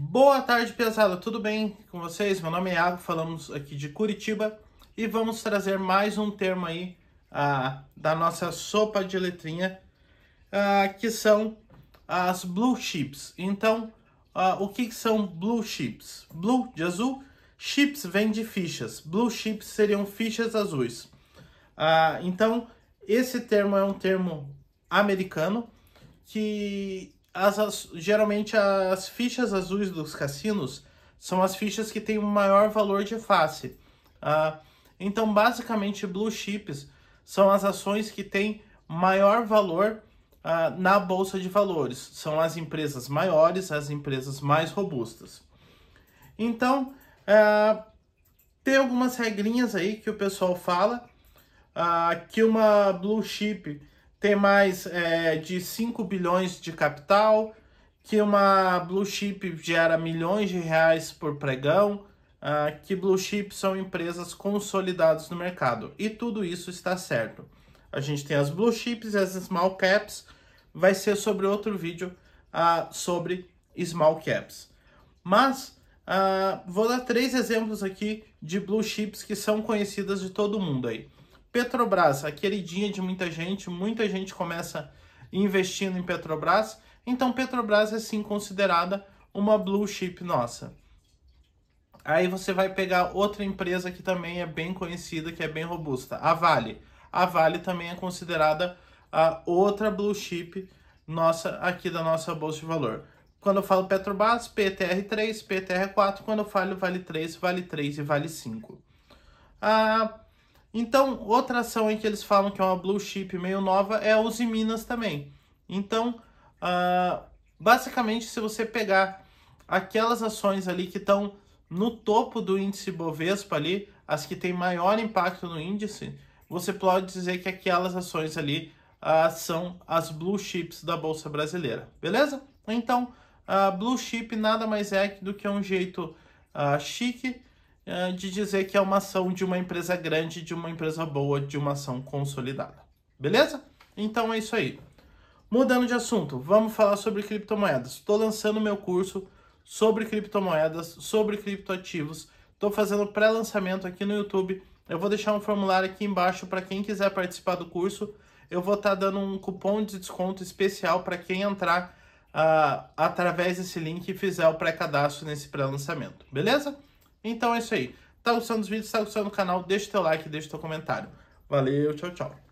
Boa tarde, pesada. Tudo bem com vocês? Meu nome é Iago, falamos aqui de Curitiba e vamos trazer mais um termo aí ah, da nossa sopa de letrinha, ah, que são as blue chips. Então, ah, o que, que, são blue chips? Blue de azul, chips vem de fichas. Blue chips seriam fichas azuis. Ah, então, esse termo é um termo americano que as, geralmente as fichas azuis dos cassinos são as fichas que têm o um maior valor de face. Ah, então, basicamente, blue chips são as ações que têm maior valor ah, na bolsa de valores. São as empresas maiores, as empresas mais robustas. Então, ah, tem algumas regrinhas aí que o pessoal fala que uma blue chip tem mais é, de 5 bilhões de capital, que uma blue chip gera milhões de reais por pregão, ah, que blue chip são empresas consolidadas no mercado. E tudo isso está certo. A gente tem as blue chips e as small caps. Vai ser sobre outro vídeo ah, sobre small caps. Mas ah, vou dar três exemplos aqui de blue chips que são conhecidas de todo mundo aí. Petrobras, a queridinha de muita gente, muita gente começa investindo em Petrobras, então Petrobras é sim considerada uma blue chip nossa. Aí você vai pegar outra empresa que também é bem conhecida, que é bem robusta, a Vale. A Vale também é considerada a outra blue chip nossa aqui da nossa bolsa de valor. Quando eu falo Petrobras, PTR3, PTR4, quando eu falo Vale 3, Vale 3 e Vale 5. Ah, então, outra ação em que eles falam que é uma blue chip meio nova é a Uzi Minas também. Então, uh, basicamente, se você pegar aquelas ações ali que estão no topo do índice Bovespa ali, as que têm maior impacto no índice, você pode dizer que aquelas ações ali uh, são as blue chips da Bolsa Brasileira, beleza? Então, a uh, blue chip nada mais é do que um jeito ah, chique é, de dizer que é uma ação de uma empresa grande, de uma empresa boa, de uma ação consolidada. Beleza? Então é isso aí. Mudando de assunto, vamos falar sobre criptomoedas. Estou lançando meu curso sobre criptomoedas, sobre criptoativos. Estou fazendo pré-lançamento aqui no YouTube. Eu vou deixar um formulário aqui embaixo para quem quiser participar do curso. Eu vou estar tá dando um cupom de desconto especial para quem entrar uh, através desse link e fizer o pré-cadastro nesse pré-lançamento. Beleza? Então é isso aí. Tá gostando dos vídeos? Tá gostando do canal? Deixa o teu like, deixa o teu comentário. Valeu, tchau, tchau.